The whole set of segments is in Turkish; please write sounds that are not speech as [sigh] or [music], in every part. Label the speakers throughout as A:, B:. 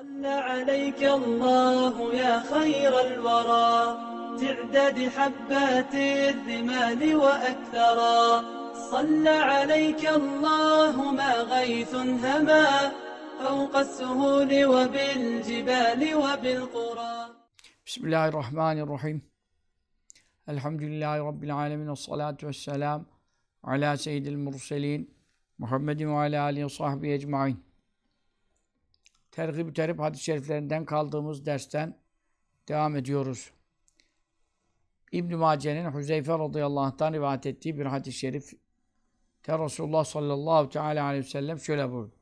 A: صلى عليك الله يا خير الورى تعداد حبات الرمال وأكثرا صلى عليك الله ما غيث هما فوق السهول وبالجبال وبالقرى بسم الله الرحمن الرحيم الحمد لله رب العالمين والصلاة والسلام على سيد المرسلين محمد وعلى آله وصحبه أجمعين tergib terip hadis-i şeriflerinden kaldığımız dersten devam ediyoruz. İbn-i Mace'nin Hüzeyfe radıyallahu anh'tan rivayet ettiği bir hadis-i şerif Te Resulullah sallallahu teala aleyhi ve sellem şöyle buyurdu.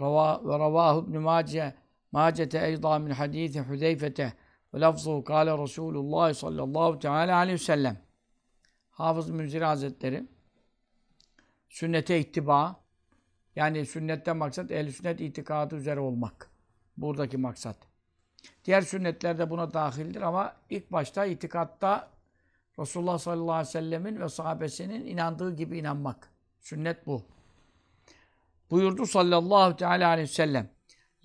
A: Rava, ve ravahu ibn Mace Mace'te eyda min hadisi Hüzeyfe'te ve lafzu kâle Resulullah sallallahu teala aleyhi ve sellem Hafız Münzir Hazretleri sünnete ittiba yani sünnetten maksat el sünnet itikadı üzere olmak. Buradaki maksat. Diğer sünnetler de buna dahildir ama ilk başta itikatta Resulullah sallallahu aleyhi ve sellemin ve sahabesinin inandığı gibi inanmak. Sünnet bu. Buyurdu sallallahu teala aleyhi ve sellem.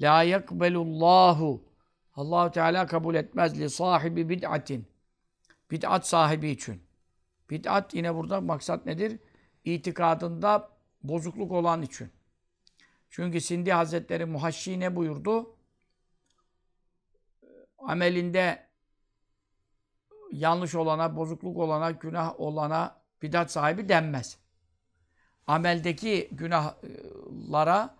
A: La yekbelullahu Allahu Teala kabul etmez li sahibi bid'atin. Bid'at sahibi için. Bid'at yine burada maksat nedir? İtikadında bozukluk olan için. Çünkü Sindi Hazretleri Muhaşşi ne buyurdu? Amelinde yanlış olana, bozukluk olana, günah olana bidat sahibi denmez. Ameldeki günahlara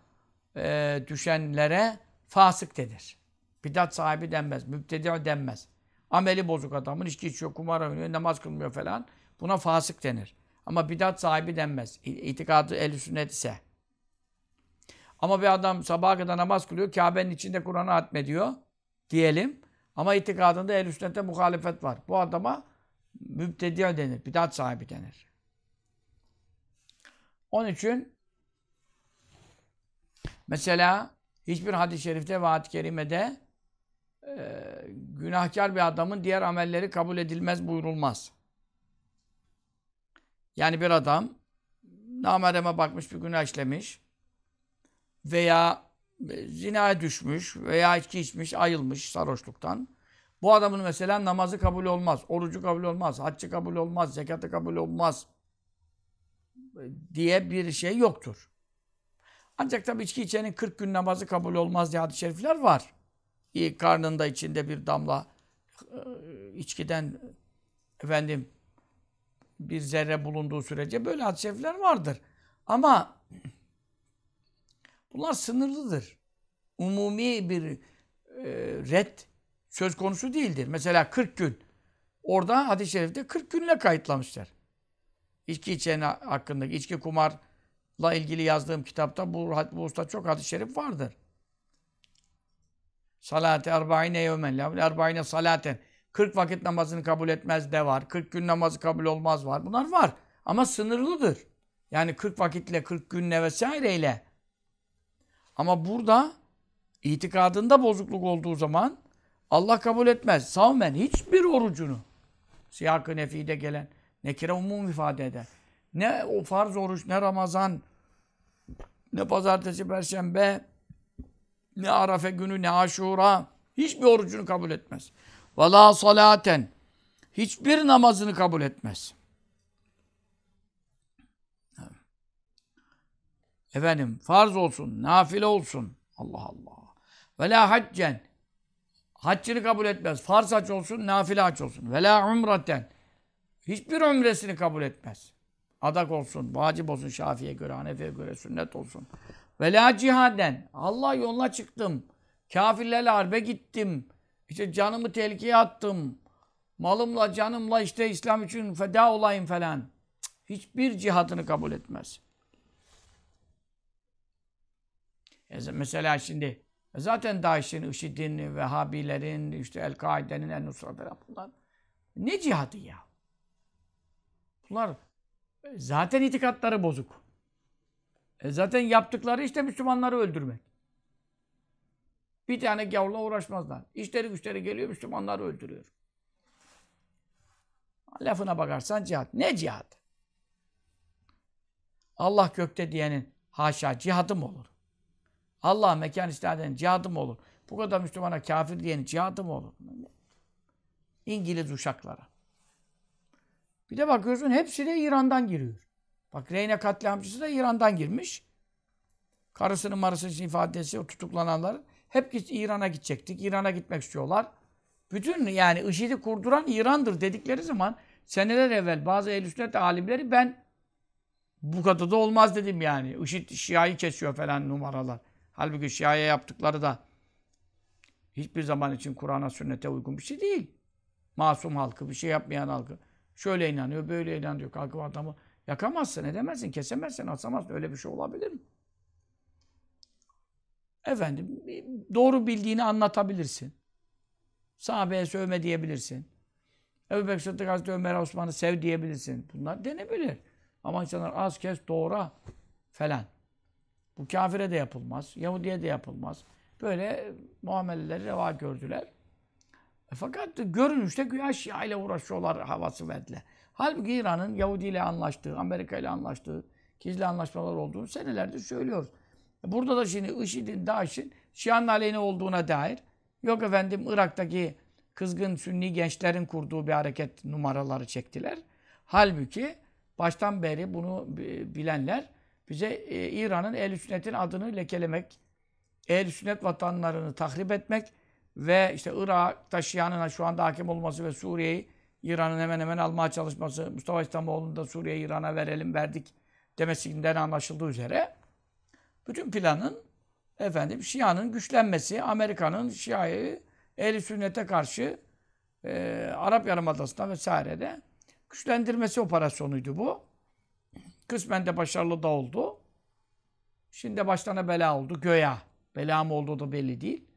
A: e, düşenlere fasık denir. Bidat sahibi denmez, mübtedi denmez. Ameli bozuk adamın içki içiyor, kumar oynuyor, namaz kılmıyor falan. Buna fasık denir. Ama bidat sahibi denmez. İtikadı el sünnet ise. Ama bir adam sabaha kadar namaz kılıyor, Kabe'nin içinde Kur'an'ı hatmediyor diyelim. Ama itikadında el üstünde muhalefet var. Bu adama mübtediye denir, bidat sahibi denir. Onun için mesela hiçbir hadis-i şerifte vaat ayet-i kerimede e, günahkar bir adamın diğer amelleri kabul edilmez buyurulmaz. Yani bir adam namereme bakmış bir günah işlemiş veya e, zinaya düşmüş veya içki içmiş, ayılmış sarhoşluktan. Bu adamın mesela namazı kabul olmaz, orucu kabul olmaz, haccı kabul olmaz, zekatı kabul olmaz e, diye bir şey yoktur. Ancak tabii içki içenin 40 gün namazı kabul olmaz diye hadis-i şerifler var. karnında içinde bir damla e, içkiden efendim bir zerre bulunduğu sürece böyle hadis-i şerifler vardır. Ama Bunlar sınırlıdır. Umumi bir e, red söz konusu değildir. Mesela 40 gün. Orada hadis-i şerifte 40 günle kayıtlamışlar. İçki içen hakkındaki içki kumarla ilgili yazdığım kitapta bu, bu usta çok hadis-i şerif vardır. Salat-ı erbaine yevmen. Erbaine salaten. 40 vakit namazını kabul etmez de var. 40 gün namazı kabul olmaz var. Bunlar var. Ama sınırlıdır. Yani 40 vakitle, 40 günle vesaireyle ama burada itikadında bozukluk olduğu zaman Allah kabul etmez. Savmen hiçbir orucunu siyakı nefide gelen nekire umum ifade eder. Ne o farz oruç, ne Ramazan, ne pazartesi, perşembe, ne Arafe günü, ne Aşura. Hiçbir orucunu kabul etmez. Vela salaten. Hiçbir namazını kabul etmez. Efendim farz olsun, nafile olsun. Allah Allah. Ve la haccen. Haccını kabul etmez. Farz hac olsun, nafile hac olsun. Ve la umraten. Hiçbir umresini kabul etmez. Adak olsun, vacip olsun Şafi'ye göre, Hanefi'ye göre, sünnet olsun. Ve la cihaden. Allah yoluna çıktım. Kafirlerle harbe gittim. İşte canımı tehlikeye attım. Malımla, canımla işte İslam için feda olayım falan. Hiçbir cihadını kabul etmez. Mesela şimdi zaten DAEŞ'in, IŞİD'in, Vehhabilerin, işte El-Kaide'nin, El-Nusra bunlar. Ne cihadı ya? Bunlar e, zaten itikatları bozuk. E zaten yaptıkları işte Müslümanları öldürmek. Bir tane gavurla uğraşmazlar. İşleri güçleri geliyor Müslümanları öldürüyor. Lafına bakarsan cihat. Ne cihat? Allah kökte diyenin haşa cihadı mı olur? Allah mekan istihadının cihadı mı olur? Bu kadar Müslümana kafir diyenin cihadı mı olur? İngiliz uşaklara. Bir de bakıyorsun hepsi de İran'dan giriyor. Bak Reyne katliamcısı da İran'dan girmiş. Karısının marısının ifadesi o tutuklananların hep İran'a gidecektik. İran'a gitmek istiyorlar. Bütün yani IŞİD'i kurduran İran'dır dedikleri zaman seneler evvel bazı ehl sünnet alimleri ben bu kadar da olmaz dedim yani. IŞİD Şia'yı kesiyor falan numaralar. Halbuki Şia'ya yaptıkları da hiçbir zaman için Kur'an'a sünnete uygun bir şey değil. Masum halkı, bir şey yapmayan halkı. Şöyle inanıyor, böyle inanıyor. Kalkıp adamı yakamazsın, edemezsin, kesemezsin, asamazsın. Öyle bir şey olabilir mi? Efendim, doğru bildiğini anlatabilirsin. Sahabeye sövme diyebilirsin. Ebu Bekir Sıddık Hazreti Ömer Osman'ı sev diyebilirsin. Bunlar denebilir. Ama insanlar az kes doğra falan. Bu kafire de yapılmaz, Yahudiye de yapılmaz. Böyle muameleleri reva gördüler. E fakat görünüşte güya Şia ile uğraşıyorlar havası verdiler. Halbuki İran'ın Yahudi ile anlaştığı, Amerika ile anlaştığı, gizli anlaşmalar olduğunu senelerdir söylüyoruz. Burada da şimdi IŞİD'in, DAEŞ'in Şia'nın aleyhine olduğuna dair yok efendim Irak'taki kızgın sünni gençlerin kurduğu bir hareket numaraları çektiler. Halbuki baştan beri bunu bilenler bize e, İran'ın ehl Sünnet'in adını lekelemek, ehl Sünnet vatanlarını tahrip etmek ve işte Irak taşıyanına şu anda hakim olması ve Suriye'yi İran'ın hemen hemen almaya çalışması, Mustafa İslamoğlu'nun da Suriye İran'a verelim verdik demesinden anlaşıldığı üzere bütün planın efendim Şia'nın güçlenmesi, Amerika'nın Şia'yı ehl Sünnet'e karşı e, Arap Yarımadası'nda vesaire de güçlendirmesi operasyonuydu bu. Kısmen de başarılı da oldu. Şimdi de başlarına bela oldu. Göya. Bela mı oldu da belli değil.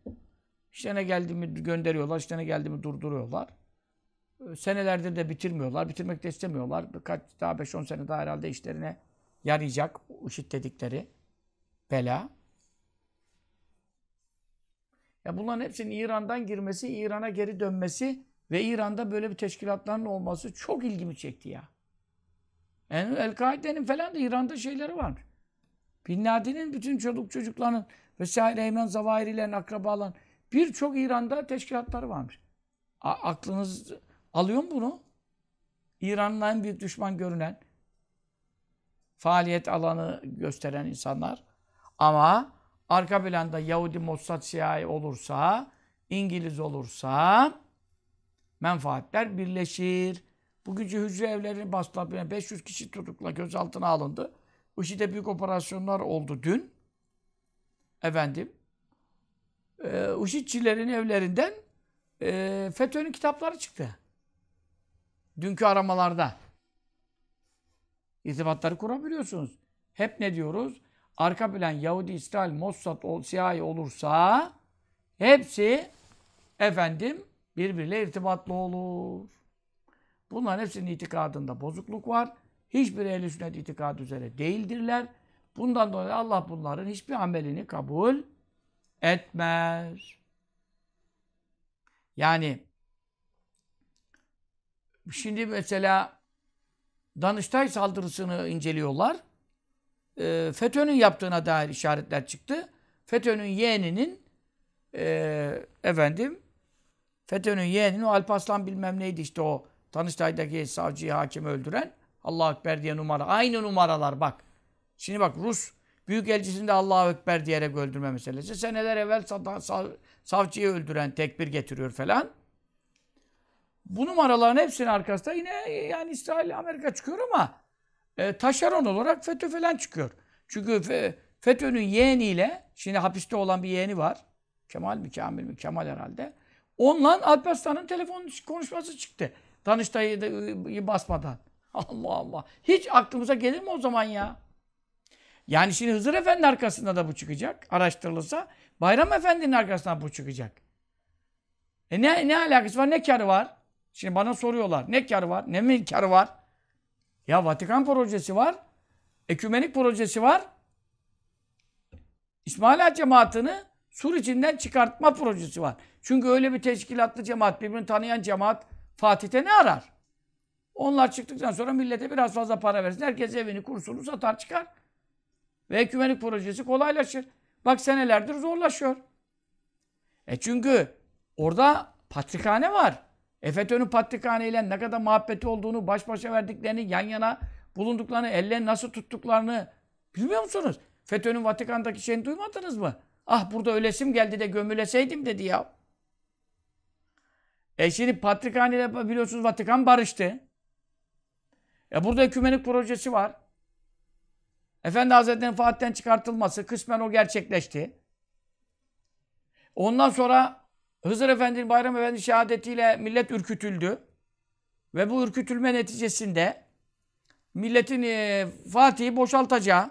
A: İşlerine geldi mi gönderiyorlar, işlerine geldi mi durduruyorlar. Ee, senelerdir de bitirmiyorlar. Bitirmek de istemiyorlar. Birkaç daha 5-10 sene daha herhalde işlerine yarayacak IŞİD dedikleri bela. Ya bunların hepsinin İran'dan girmesi, İran'a geri dönmesi ve İran'da böyle bir teşkilatların olması çok ilgimi çekti ya. Yani El-Kaide'nin falan da İran'da şeyleri var. Bin Binnadi'nin bütün çocuk çocuklarının vesaire Eymen Zavahirilerin akrabaların birçok İran'da teşkilatları varmış. A aklınız alıyor mu bunu? İran'ın en büyük düşman görünen faaliyet alanı gösteren insanlar. Ama arka planda Yahudi Mossad CIA olursa, İngiliz olursa menfaatler birleşir. Bu gücü hücre evlerini bastılar. Yani 500 kişi tutukla gözaltına alındı. IŞİD'e büyük operasyonlar oldu dün. Efendim. E, IŞİD'çilerin evlerinden e, FETÖ'nün kitapları çıktı. Dünkü aramalarda. İrtibatları kurabiliyorsunuz. Hep ne diyoruz? Arka plan Yahudi, İsrail, Mossad, CIA olursa hepsi efendim birbiriyle irtibatlı olur. Bunların hepsinin itikadında bozukluk var. Hiçbir ehl-i sünnet itikadı üzere değildirler. Bundan dolayı Allah bunların hiçbir amelini kabul etmez. Yani şimdi mesela Danıştay saldırısını inceliyorlar. E, FETÖ'nün yaptığına dair işaretler çıktı. FETÖ'nün yeğeninin e, efendim FETÖ'nün yeğeninin o Alparslan bilmem neydi işte o Danıştay'daki savcıyı hakimi öldüren Allahu Ekber diye numara. Aynı numaralar bak. Şimdi bak Rus Allah Allahu Ekber diyerek öldürme meselesi. Seneler evvel savcıyı öldüren tekbir getiriyor falan. Bu numaraların hepsinin arkasında yine yani İsrail Amerika çıkıyor ama e, taşeron olarak FETÖ falan çıkıyor. Çünkü fe, FETÖ'nün yeğeniyle şimdi hapiste olan bir yeğeni var. Kemal mi Kamil mi? Kemal herhalde. Onunla Alparslan'ın telefon konuşması çıktı. Danıştay'ı ıı, basmadan. [laughs] Allah Allah. Hiç aklımıza gelir mi o zaman ya? Yani şimdi Hızır Efendi'nin arkasında da bu çıkacak. Araştırılırsa Bayram Efendi'nin arkasında bu çıkacak. E ne, ne alakası var? Ne karı var? Şimdi bana soruyorlar. Ne karı var? Ne mi karı var? Ya Vatikan projesi var. Ekümenik projesi var. İsmaila cemaatini sur içinden çıkartma projesi var. Çünkü öyle bir teşkilatlı cemaat, birbirini tanıyan cemaat Fatih'te ne arar? Onlar çıktıktan sonra millete biraz fazla para versin. Herkes evini, kursunu satar çıkar. Ve ekümenik projesi kolaylaşır. Bak senelerdir zorlaşıyor. E çünkü orada patrikhane var. Efetön'ün patrikhane ile ne kadar muhabbeti olduğunu, baş başa verdiklerini, yan yana bulunduklarını, ellerini nasıl tuttuklarını bilmiyor musunuz? FETÖ'nün Vatikan'daki şeyini duymadınız mı? Ah burada ölesim geldi de gömüleseydim dedi ya. E şimdi Patrikhan ile biliyorsunuz Vatikan barıştı. E burada ekümenik projesi var. Efendi Hazretleri'nin Fatih'ten çıkartılması kısmen o gerçekleşti. Ondan sonra Hızır Efendi'nin Bayram Efendi şehadetiyle millet ürkütüldü. Ve bu ürkütülme neticesinde milletin e, Fatih'i boşaltacağı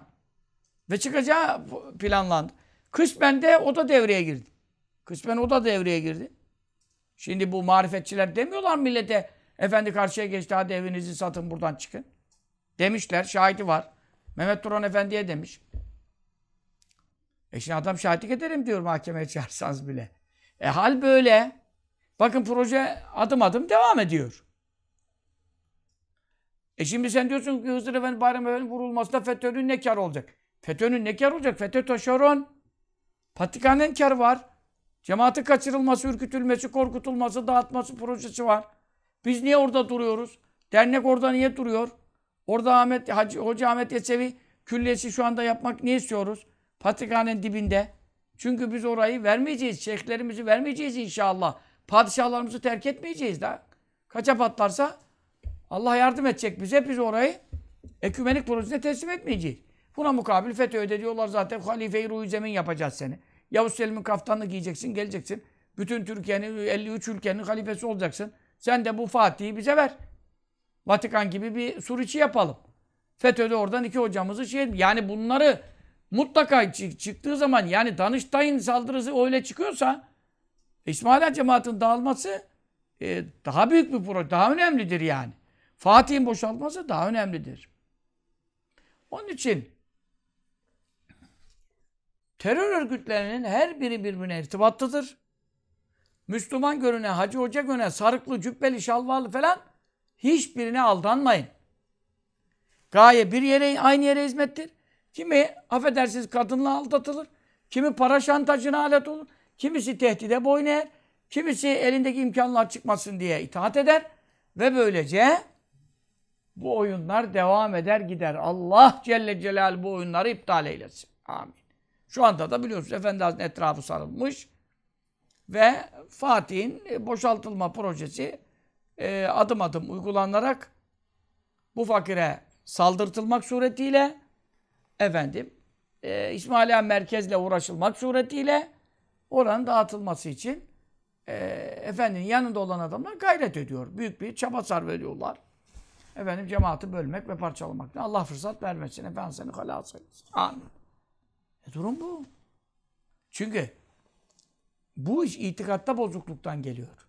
A: ve çıkacağı planlandı. Kısmen de o da devreye girdi. Kısmen o da devreye girdi. Şimdi bu marifetçiler demiyorlar millete efendi karşıya geçti hadi evinizi satın buradan çıkın. Demişler şahidi var. Mehmet Turan Efendi'ye demiş. E şimdi adam şahitlik ederim diyor mahkemeye [laughs] çağırsanız bile. E hal böyle. Bakın proje adım adım devam ediyor. E şimdi sen diyorsun ki Hızır Efendi Bayram Efendi vurulmasında FETÖ'nün ne kar olacak? FETÖ'nün ne kar olacak? FETÖ taşeron. Patrikhanenin karı var. Cemaati kaçırılması, ürkütülmesi, korkutulması, dağıtması projesi var. Biz niye orada duruyoruz? Dernek orada niye duruyor? Orada Ahmet Hacı, Hoca Ahmet Yesevi külliyesi şu anda yapmak ne istiyoruz? Patrikhanenin dibinde. Çünkü biz orayı vermeyeceğiz. Şeyhlerimizi vermeyeceğiz inşallah. Padişahlarımızı terk etmeyeceğiz daha. Kaça patlarsa Allah yardım edecek bize. Biz orayı ekümenik projesine teslim etmeyeceğiz. Buna mukabil FETÖ öde diyorlar zaten. Halife-i Ruhi Zemin yapacağız seni. Yavuz Selim'in kaftanını giyeceksin, geleceksin. Bütün Türkiye'nin, 53 ülkenin halifesi olacaksın. Sen de bu Fatih'i bize ver. Vatikan gibi bir Suriçi yapalım. FETÖ'de oradan iki hocamızı şey Yani bunları mutlaka çıktığı zaman yani Danıştay'ın saldırısı öyle çıkıyorsa İsmaila cemaatin dağılması e, daha büyük bir proje, daha önemlidir yani. Fatih'in boşaltması daha önemlidir. Onun için Terör örgütlerinin her biri birbirine irtibatlıdır. Müslüman görüne, hacı hoca görüne, sarıklı, cübbeli, şalvarlı falan hiçbirine aldanmayın. Gaye bir yere, aynı yere hizmettir. Kimi affedersiniz kadınla aldatılır. Kimi para şantajına alet olur. Kimisi tehdide boyun eğer. Kimisi elindeki imkanlar çıkmasın diye itaat eder. Ve böylece bu oyunlar devam eder gider. Allah Celle Celal bu oyunları iptal eylesin. Amin. Şu anda da biliyorsunuz Efendi Hazretleri'nin etrafı sarılmış ve Fatih'in e, boşaltılma projesi e, adım adım uygulanarak bu fakire saldırtılmak suretiyle efendim e, İsmaila merkezle uğraşılmak suretiyle oranın dağıtılması için e, efendinin yanında olan adamlar gayret ediyor. Büyük bir çaba sarf ediyorlar. Efendim cemaati bölmek ve parçalamak. Allah fırsat vermesin. Efendim seni halas eylesin. Amin. E, durum bu. Çünkü bu iş itikatta bozukluktan geliyor.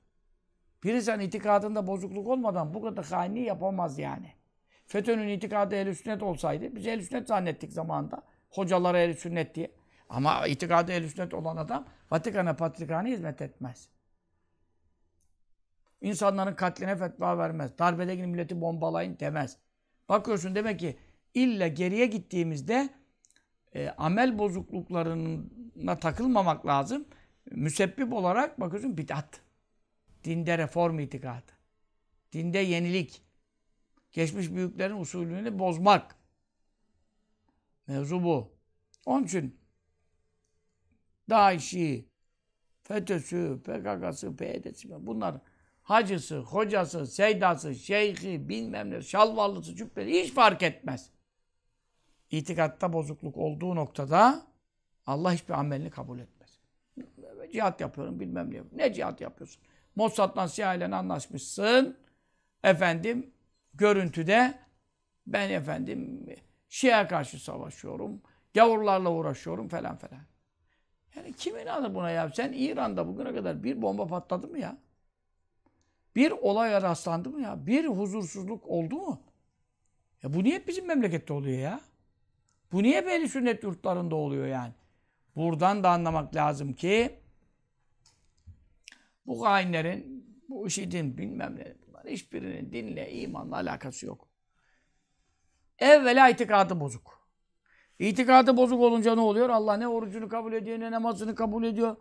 A: Bir insan itikadında bozukluk olmadan bu kadar hainliği yapamaz yani. FETÖ'nün itikadı ehl sünnet olsaydı biz ehl sünnet zannettik zamanında. Hocalara ehl sünnet diye. Ama itikadı ehl sünnet olan adam Vatikan'a Patrikhan'a hizmet etmez. İnsanların katline fetva vermez. Darbede milleti bombalayın demez. Bakıyorsun demek ki illa geriye gittiğimizde e, amel bozukluklarına takılmamak lazım. Müsebbip olarak bakıyorsun bid'at. Dinde reform itikadı. Dinde yenilik. Geçmiş büyüklerin usulünü bozmak. Mevzu bu. Onun için Daişi, FETÖ'sü, PKK'sı, PYD'si bunlar hacısı, hocası, seydası, şeyhi, bilmem ne, şalvarlısı, cübbeli hiç fark etmez itikatta bozukluk olduğu noktada Allah hiçbir amelini kabul etmez. Cihat yapıyorum bilmem ne. Ne cihat yapıyorsun? Mossad'dan CIA ile anlaşmışsın. Efendim görüntüde ben efendim Şia karşı savaşıyorum. Gavurlarla uğraşıyorum falan falan. Yani kim inanır buna ya? Sen İran'da bugüne kadar bir bomba patladı mı ya? Bir olaya rastlandı mı ya? Bir huzursuzluk oldu mu? Ya bu niye bizim memlekette oluyor ya? Bu niye ehli sünnet yurtlarında oluyor yani? Buradan da anlamak lazım ki bu hainlerin, bu IŞİD'in bilmem ne bunların hiçbirinin dinle, imanla alakası yok. Evvela itikadı bozuk. İtikadı bozuk olunca ne oluyor? Allah ne orucunu kabul ediyor, ne namazını kabul ediyor.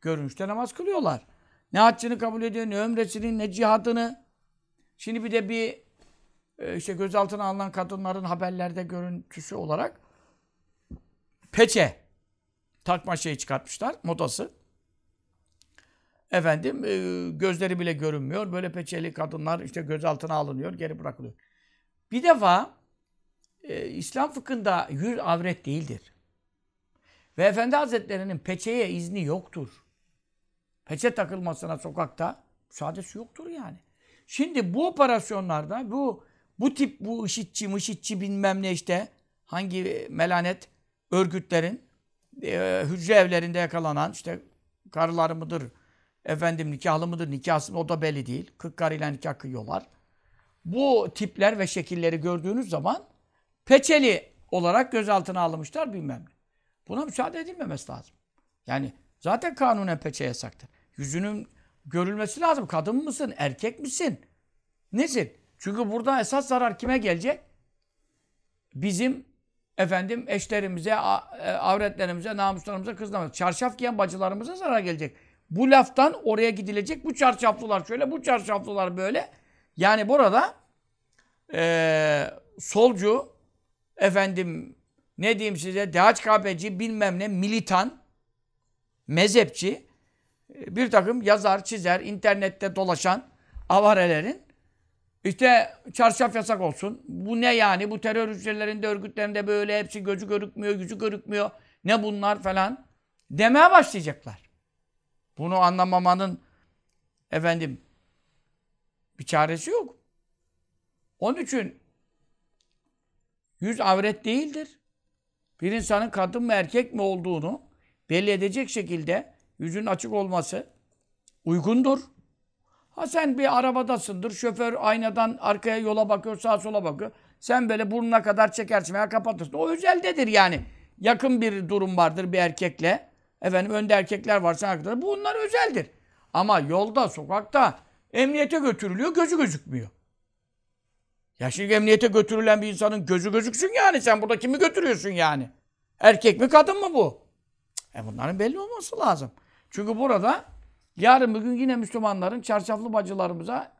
A: Görünüşte namaz kılıyorlar. Ne haccını kabul ediyor, ne ömresini, ne cihadını. Şimdi bir de bir e, işte gözaltına alınan kadınların haberlerde görüntüsü olarak peçe takma şeyi çıkartmışlar modası. Efendim e, gözleri bile görünmüyor. Böyle peçeli kadınlar işte gözaltına alınıyor, geri bırakılıyor. Bir defa e, İslam fıkhında yüz avret değildir. Ve Efendi Hazretleri'nin peçeye izni yoktur. Peçe takılmasına sokakta müsaadesi yoktur yani. Şimdi bu operasyonlarda bu bu tip bu IŞİD'çi, mışitçi bilmem ne işte hangi melanet örgütlerin e, hücre evlerinde yakalanan işte karıları mıdır, efendim nikahlı mıdır, nikahsız mı o da belli değil. 40 karıyla nikah kıyıyorlar. Bu tipler ve şekilleri gördüğünüz zaman peçeli olarak gözaltına alınmışlar bilmem ne. Buna müsaade edilmemesi lazım. Yani zaten kanunen peçe yasaktır. Yüzünün görülmesi lazım. Kadın mısın, erkek misin? Nesin? Çünkü burada esas zarar kime gelecek? Bizim efendim eşlerimize, e, avretlerimize, namuslarımıza kızlamak. Çarşaf giyen bacılarımıza zarar gelecek. Bu laftan oraya gidilecek. Bu çarşaflılar şöyle, bu çarşaflılar böyle. Yani burada e, solcu, efendim ne diyeyim size, DHKP'ci bilmem ne, militan, mezhepçi, e, bir takım yazar, çizer, internette dolaşan avarelerin işte çarşaf yasak olsun. Bu ne yani? Bu terör hücrelerinde, örgütlerinde böyle hepsi gözü görükmüyor, gücü görükmüyor. Ne bunlar falan demeye başlayacaklar. Bunu anlamamanın efendim bir çaresi yok. Onun için yüz avret değildir. Bir insanın kadın mı erkek mi olduğunu belli edecek şekilde yüzün açık olması uygundur. Ha sen bir arabadasındır. Şoför aynadan arkaya yola bakıyor, sağa sola bakıyor. Sen böyle burnuna kadar çekersin veya kapatırsın. O özeldedir yani. Yakın bir durum vardır bir erkekle. Efendim önde erkekler varsa arkada. Bunlar özeldir. Ama yolda, sokakta emniyete götürülüyor, gözü gözükmüyor. Ya şimdi emniyete götürülen bir insanın gözü gözüksün yani. Sen burada kimi götürüyorsun yani? Erkek mi kadın mı bu? E bunların belli olması lazım. Çünkü burada Yarın bugün yine Müslümanların çarşaflı bacılarımıza,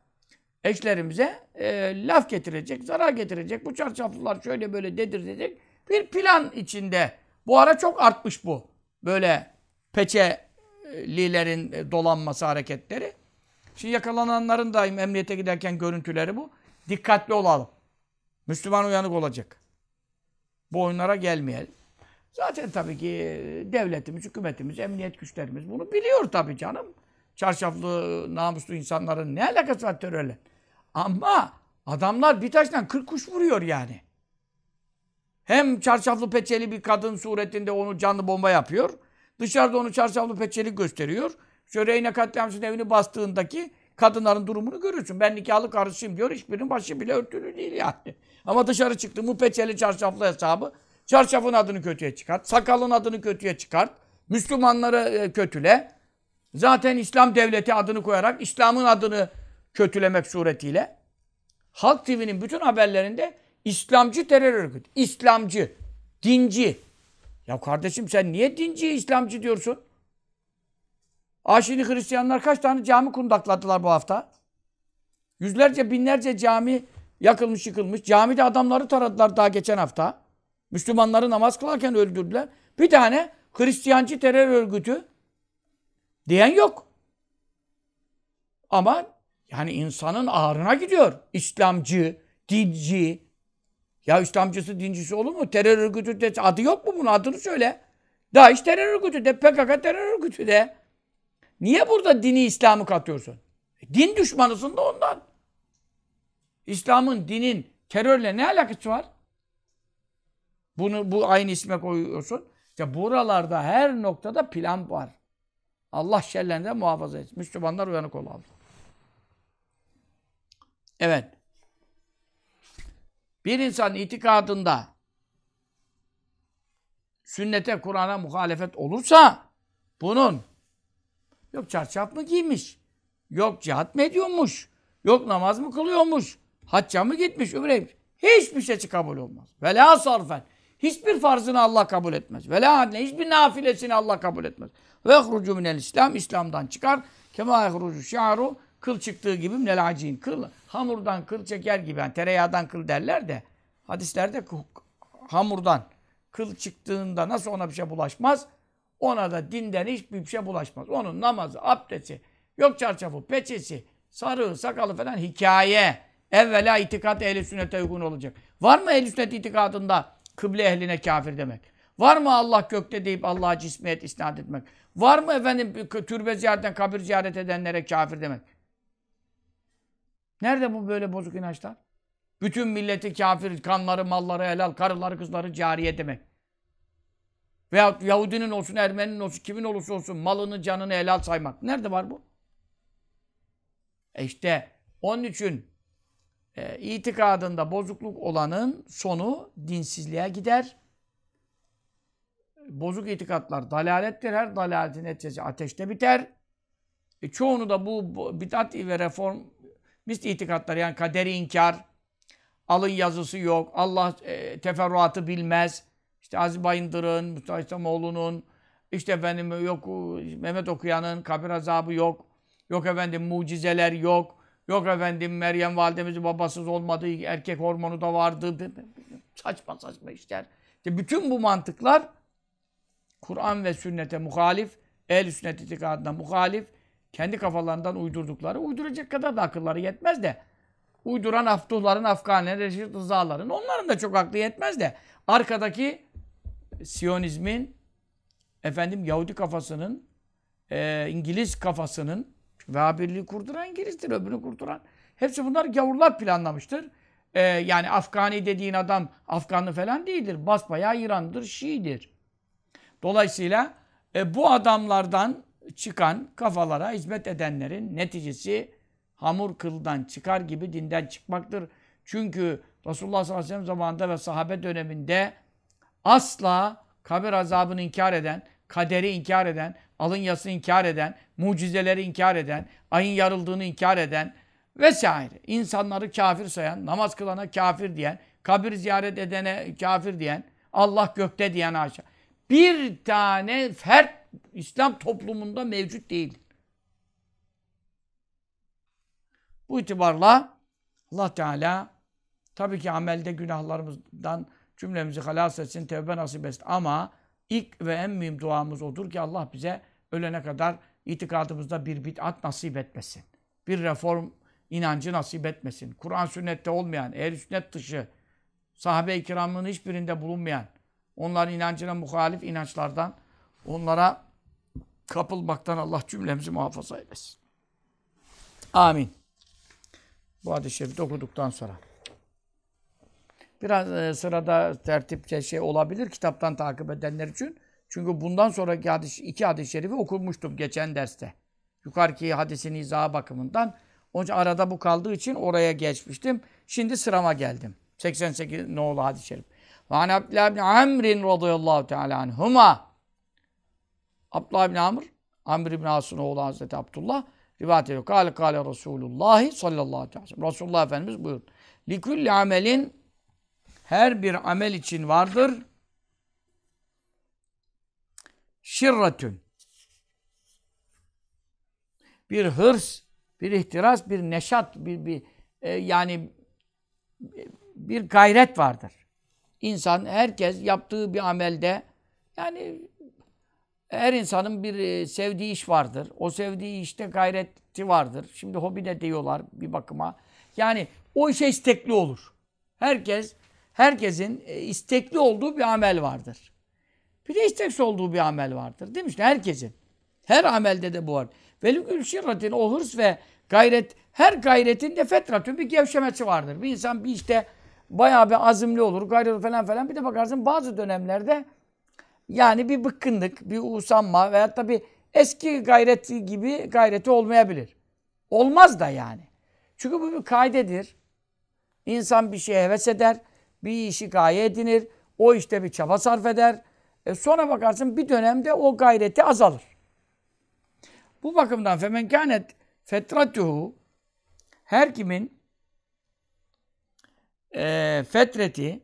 A: eşlerimize e, laf getirecek, zarar getirecek. Bu çarşaflılar şöyle böyle dedir dedirtecek. Bir plan içinde. Bu ara çok artmış bu. Böyle peçelilerin e, dolanması hareketleri. Şimdi yakalananların da emniyete giderken görüntüleri bu. Dikkatli olalım. Müslüman uyanık olacak. Bu oyunlara gelmeyelim. Zaten tabii ki devletimiz, hükümetimiz, emniyet güçlerimiz bunu biliyor tabii canım çarşaflı, namuslu insanların ne alakası var terörle? Ama adamlar bir taştan kırk kuş vuruyor yani. Hem çarşaflı peçeli bir kadın suretinde onu canlı bomba yapıyor. Dışarıda onu çarşaflı peçeli gösteriyor. Şöreyne katliamcının evini bastığındaki kadınların durumunu görüyorsun. Ben nikahlı karısıyım diyor. Hiçbirinin başı bile örtülü değil yani. Ama dışarı çıktı Bu peçeli çarşaflı hesabı. Çarşafın adını kötüye çıkart. Sakalın adını kötüye çıkart. Müslümanları e, kötüle. Zaten İslam devleti adını koyarak İslam'ın adını kötülemek suretiyle Halk TV'nin bütün haberlerinde İslamcı terör örgütü, İslamcı, dinci. Ya kardeşim sen niye dinci, İslamcı diyorsun? Aşini Hristiyanlar kaç tane cami kundakladılar bu hafta? Yüzlerce, binlerce cami yakılmış, yıkılmış. Camide adamları taradılar daha geçen hafta. Müslümanları namaz kılarken öldürdüler. Bir tane Hristiyancı terör örgütü diyen yok. Ama yani insanın ağrına gidiyor. İslamcı, dinci. Ya İslamcısı, dincisi olur mu? Terör örgütü de adı yok mu bunun? Adını söyle. DAEŞ terör örgütü de, PKK terör örgütü de. Niye burada dini İslam'ı katıyorsun? E, din düşmanısın da ondan. İslam'ın, dinin terörle ne alakası var? Bunu bu aynı isme koyuyorsun. Ya buralarda her noktada plan var. Allah şerlerinden muhafaza etsin. Müslümanlar uyanık olalım. Evet. Bir insan itikadında sünnete, Kur'an'a muhalefet olursa bunun yok çarşaf mı giymiş, yok cihat mı ediyormuş, yok namaz mı kılıyormuş, hacca mı gitmiş, öbür hiçbir şey kabul olmaz. Vela sarfen. Hiçbir farzını Allah kabul etmez. Vela hiçbir nafilesini Allah kabul etmez. Ve ehrucu minel İslam. İslam'dan çıkar. Kema ehrucu şa'ru. Kıl çıktığı gibi minel acin. Kıl. Hamurdan kıl çeker gibi. Yani tereyağdan kıl derler de. Hadislerde hamurdan kıl çıktığında nasıl ona bir şey bulaşmaz? Ona da dinden hiçbir şey bulaşmaz. Onun namazı, abdesti, yok çarçafı, peçesi, sarığı, sakalı falan hikaye. Evvela itikat ehli sünnete uygun olacak. Var mı ehli sünnet itikadında kıble ehline kafir demek? Var mı Allah gökte deyip Allah'a cismiyet isnat etmek? Var mı efendim türbe ziyaretten kabir ziyaret edenlere kafir demek? Nerede bu böyle bozuk inançlar? Bütün milleti kafir, kanları, malları helal, karıları, kızları cariye demek. Veyahut Yahudinin olsun, Ermeninin olsun, kimin olursa olsun malını, canını helal saymak. Nerede var bu? E işte onun için e, itikadında bozukluk olanın sonu dinsizliğe gider bozuk itikatlar dalalettir. Her dalaletin neticesi ateşte biter. E, çoğunu da bu, bu bidat ve reformist itikatlar yani kaderi inkar, alın yazısı yok, Allah e, teferruatı bilmez. İşte Aziz Bayındır'ın, Mustafa İslamoğlu'nun, işte efendim yok e, Mehmet Okuyan'ın kabir azabı yok. Yok efendim mucizeler yok. Yok efendim Meryem validemiz babasız olmadı. Erkek hormonu da vardı. Saçma saçma işler. İşte bütün bu mantıklar Kur'an ve sünnete muhalif, el sünnet itikadına muhalif, kendi kafalarından uydurdukları, uyduracak kadar da akılları yetmez de, uyduran Aftuhların, Afganilerin, Reşit Rızaların, onların da çok aklı yetmez de, arkadaki Siyonizmin, efendim Yahudi kafasının, e, İngiliz kafasının, Vehhabiliği kurduran İngiliz'dir, öbürünü kurduran. Hepsi bunlar gavurlar planlamıştır. E, yani Afgani dediğin adam Afganlı falan değildir. Basbayağı İran'dır, Şii'dir. Dolayısıyla e, bu adamlardan çıkan kafalara hizmet edenlerin neticesi hamur kıldan çıkar gibi dinden çıkmaktır. Çünkü Resulullah sallallahu aleyhi ve sellem zamanında ve sahabe döneminde asla kabir azabını inkar eden, kaderi inkar eden, alın yasını inkar eden, mucizeleri inkar eden, ayın yarıldığını inkar eden vesaire. insanları kafir sayan, namaz kılana kafir diyen, kabir ziyaret edene kafir diyen, Allah gökte diyen aşağı bir tane fert İslam toplumunda mevcut değil. Bu itibarla Allah Teala tabii ki amelde günahlarımızdan cümlemizi halas etsin, tevbe nasip etsin ama ilk ve en mühim duamız odur ki Allah bize ölene kadar itikadımızda bir bid'at nasip etmesin. Bir reform inancı nasip etmesin. Kur'an sünnette olmayan, ehl sünnet dışı, sahabe-i kiramın hiçbirinde bulunmayan, Onların inancına muhalif inançlardan, onlara kapılmaktan Allah cümlemizi muhafaza eylesin. Amin. Bu hadis-i şerifi okuduktan sonra. Biraz e, sırada tertip şey olabilir kitaptan takip edenler için. Çünkü bundan sonraki hadis, iki hadis-i şerifi okumuştum geçen derste. Yukarıki hadisin izahı bakımından. Onun için arada bu kaldığı için oraya geçmiştim. Şimdi sırama geldim. 88 no'lu hadis-i şerif. Ve an Abdullah bin Amr radıyallahu teala anhuma. Abdullah bin Amr, Amr bin As'ın oğlu Hazreti Abdullah rivayet ediyor. Kale kale Resulullah sallallahu aleyhi ve sellem. Resulullah Efendimiz buyurdu. Likulli amelin her bir amel için vardır. Şirretün. Bir hırs, bir ihtiras, bir neşat, bir, bir e, yani bir gayret vardır insan, herkes yaptığı bir amelde yani her insanın bir e, sevdiği iş vardır. O sevdiği işte gayreti vardır. Şimdi hobi de diyorlar bir bakıma. Yani o işe istekli olur. Herkes, herkesin e, istekli olduğu bir amel vardır. Bir de isteksiz olduğu bir amel vardır. Değil mi? İşte herkesin. Her amelde de bu var. Velükül şirratin o hırs ve gayret, her gayretin de fetratün bir gevşemesi vardır. Bir insan bir işte bayağı bir azimli olur, gayret falan falan. Bir de bakarsın bazı dönemlerde yani bir bıkkınlık, bir usanma veyahut da bir eski gayreti gibi gayreti olmayabilir. Olmaz da yani. Çünkü bu bir kaydedir. İnsan bir şeye heves eder, bir işi gaye edinir, o işte bir çaba sarf eder. E sonra bakarsın bir dönemde o gayreti azalır. Bu bakımdan femen kânet fetratuhu her kimin e, fetreti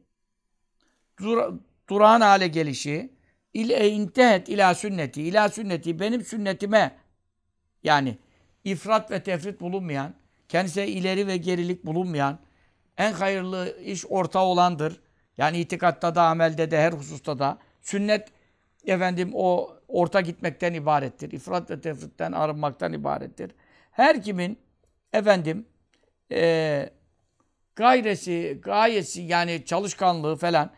A: dur, durağan hale gelişi ile intehet ila sünneti ila sünneti benim sünnetime yani ifrat ve tefrit bulunmayan kendisine ileri ve gerilik bulunmayan en hayırlı iş orta olandır. Yani itikatta da amelde de her hususta da sünnet efendim o orta gitmekten ibarettir. İfrat ve tefritten arınmaktan ibarettir. Her kimin efendim e, gayresi, gayesi yani çalışkanlığı falan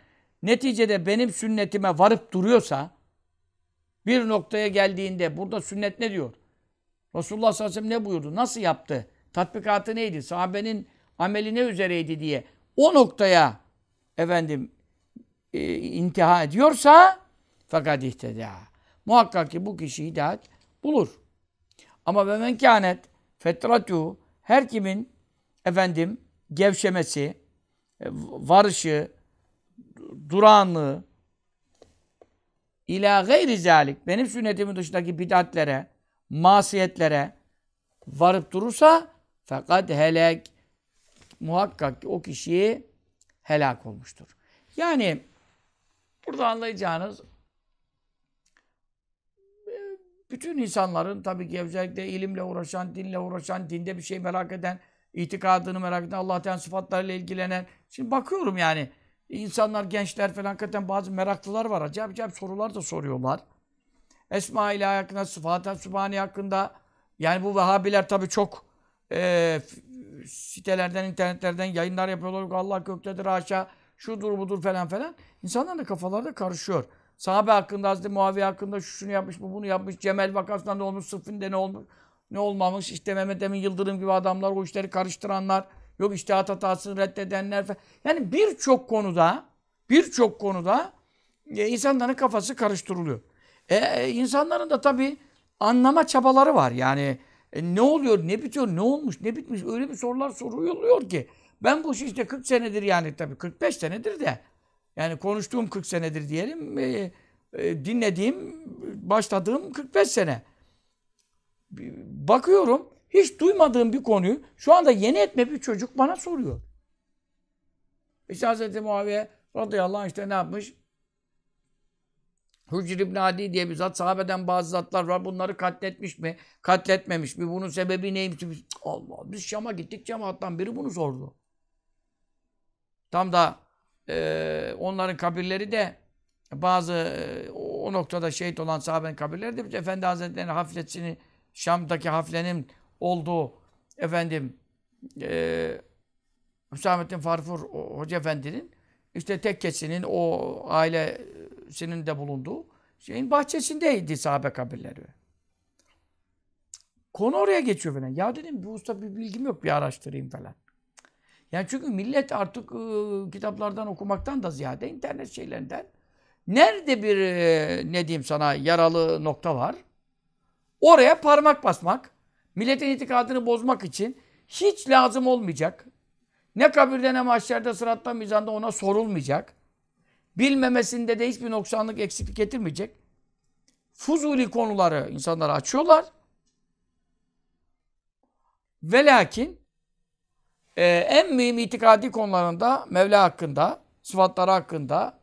A: neticede benim sünnetime varıp duruyorsa bir noktaya geldiğinde burada sünnet ne diyor? Resulullah sallallahu aleyhi ve sellem ne buyurdu? Nasıl yaptı? Tatbikatı neydi? Sahabenin ameli ne üzereydi diye o noktaya efendim e, intiha ediyorsa fakat ihteda. Muhakkak ki bu kişi hidayet bulur. Ama ve menkânet fetratu her kimin efendim gevşemesi, e, varışı, durağanlığı ila gayri zalik benim sünnetimin dışındaki bid'atlere, masiyetlere varıp durursa fakat helak muhakkak ki o kişi helak olmuştur. Yani burada anlayacağınız e, bütün insanların tabii ki özellikle ilimle uğraşan, dinle uğraşan, dinde bir şey merak eden itikadını merak eden, Allah Allah'tan sıfatlarıyla ilgilenen. Şimdi bakıyorum yani. insanlar, gençler falan hakikaten bazı meraklılar var. Acayip acayip sorular da soruyorlar. Esma ile hakkında, sıfat-ı sübhani hakkında. Yani bu Vehhabiler tabii çok e, sitelerden, internetlerden yayınlar yapıyorlar. Allah göktedir haşa, şudur budur falan falan. İnsanların da da karışıyor. Sahabe hakkında, Hazreti Muaviye hakkında şu şunu yapmış, bu bunu yapmış. Cemel vakasından ne olmuş, Sıffin'de ne olmuş ne olmamış işte Mehmet Emin Yıldırım gibi adamlar o işleri karıştıranlar yok işte hatasını reddedenler falan. Yani birçok konuda birçok konuda e, insanların kafası karıştırılıyor. E, e, insanların da tabii anlama çabaları var. Yani e, ne oluyor, ne bitiyor, ne olmuş, ne bitmiş öyle bir sorular soruluyor ki. Ben bu işte 40 senedir yani tabii 45 senedir de yani konuştuğum 40 senedir diyelim e, e, dinlediğim başladığım 45 sene bakıyorum hiç duymadığım bir konuyu şu anda yeni etme bir çocuk bana soruyor. İşte Hz. Muaviye radıyallahu anh işte ne yapmış? Hucr ibn Adi diye bir zat, sahabeden bazı zatlar var. Bunları katletmiş mi? Katletmemiş mi? Bunun sebebi neymiş? Allah, biz Şam'a gittik. Cemaattan biri bunu sordu. Tam da e, onların kabirleri de bazı e, o noktada şehit olan sahabenin kabirleri de Efendi Hazretleri'nin hafifletçini Şam'daki Hafle'nin olduğu efendim e, Hüsamettin Farfur Hoca Efendi'nin işte tekkesinin o ailesinin de bulunduğu şeyin bahçesindeydi sahabe kabirleri. Konu oraya geçiyor falan. Ya dedim bu usta bir bilgim yok bir araştırayım falan. Yani çünkü millet artık e, kitaplardan okumaktan da ziyade internet şeylerinden nerede bir e, ne diyeyim sana yaralı nokta var? Oraya parmak basmak, milletin itikadını bozmak için hiç lazım olmayacak. Ne kabirde ne mahşerde sıratta mizanda ona sorulmayacak. Bilmemesinde de hiçbir noksanlık eksiklik getirmeyecek. Fuzuli konuları insanlara açıyorlar. Ve lakin e, en mühim itikadi konularında Mevla hakkında, sıfatları hakkında,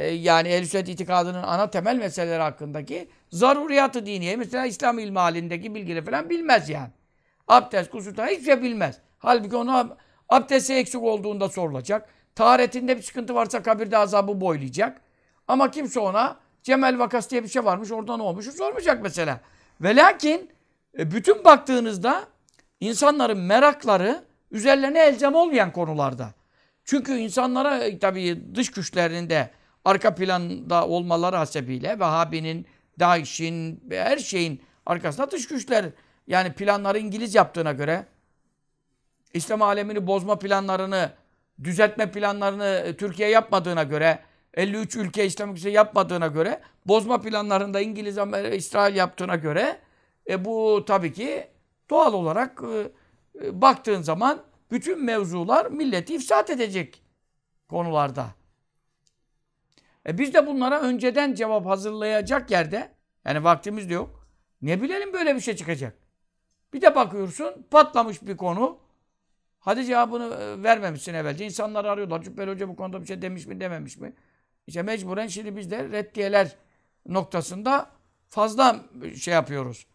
A: e, yani ehl sünnet itikadının ana temel meseleleri hakkındaki zaruriyatı diniye, mesela İslam ilmi halindeki bilgileri falan bilmez yani. Abdest, kusur, hiçbir şey bilmez. Halbuki ona abdesti eksik olduğunda sorulacak. Taharetinde bir sıkıntı varsa kabirde azabı boylayacak. Ama kimse ona Cemel Vakas diye bir şey varmış, orada ne olmuş sormayacak mesela. Ve lakin e, bütün baktığınızda insanların merakları üzerlerine elzem olmayan konularda. Çünkü insanlara e, tabii dış güçlerinde arka planda olmaları hasebiyle Vehhabi'nin, DAEŞ'in, her şeyin arkasında dış güçler yani planları İngiliz yaptığına göre İslam alemini bozma planlarını, düzeltme planlarını e, Türkiye yapmadığına göre 53 ülke İslam ülkesi yapmadığına göre bozma planlarında İngiliz, Amerika, İsrail yaptığına göre e, bu tabii ki doğal olarak e, e baktığın zaman bütün mevzular milleti ifsat edecek konularda. E biz de bunlara önceden cevap hazırlayacak yerde yani vaktimiz de yok. Ne bilelim böyle bir şey çıkacak. Bir de bakıyorsun patlamış bir konu. Hadi cevabını e, vermemişsin evvelce. İnsanlar arıyorlar. Cübbel Hoca bu konuda bir şey demiş mi dememiş mi? İşte mecburen şimdi biz de reddiyeler noktasında fazla şey yapıyoruz.